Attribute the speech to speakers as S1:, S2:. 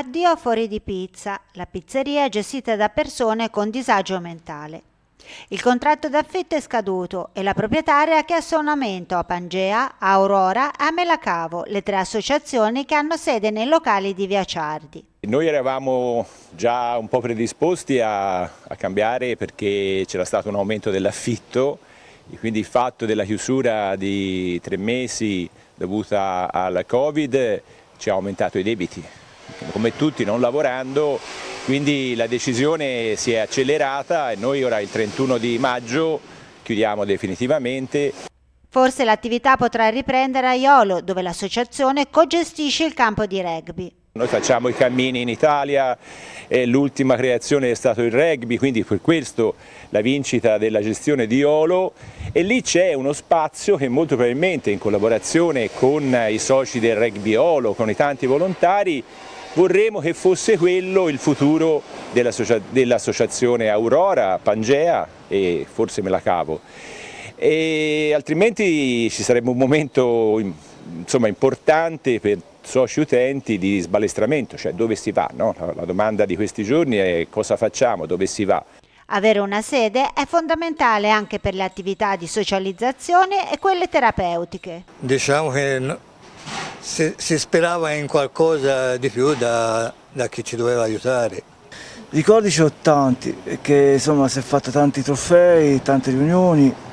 S1: Addio a Fuori di Pizza, la pizzeria gestita da persone con disagio mentale. Il contratto d'affitto è scaduto e la proprietaria ha chiesto un aumento a Pangea, a Aurora e a Melacavo, le tre associazioni che hanno sede nei locali di Via Ciardi.
S2: Noi eravamo già un po' predisposti a, a cambiare perché c'era stato un aumento dell'affitto e quindi il fatto della chiusura di tre mesi dovuta al Covid ci ha aumentato i debiti come tutti non lavorando, quindi la decisione si è accelerata e noi ora il 31 di maggio chiudiamo definitivamente.
S1: Forse l'attività potrà riprendere a Iolo, dove l'associazione cogestisce il campo di rugby.
S2: Noi facciamo i cammini in Italia, l'ultima creazione è stato il rugby, quindi per questo la vincita della gestione di Iolo e lì c'è uno spazio che molto probabilmente in collaborazione con i soci del rugby Iolo, con i tanti volontari, vorremmo che fosse quello il futuro dell'associazione Aurora, Pangea e forse me la cavo. E altrimenti ci sarebbe un momento insomma, importante per soci utenti di sbalestramento, cioè dove si va? No? La domanda di questi giorni è cosa facciamo, dove si va?
S1: Avere una sede è fondamentale anche per le attività di socializzazione e quelle terapeutiche. Diciamo che si, si sperava in qualcosa di più da, da chi ci doveva aiutare.
S2: Ricordi ci ho tanti, perché insomma si è fatta tanti trofei, tante riunioni,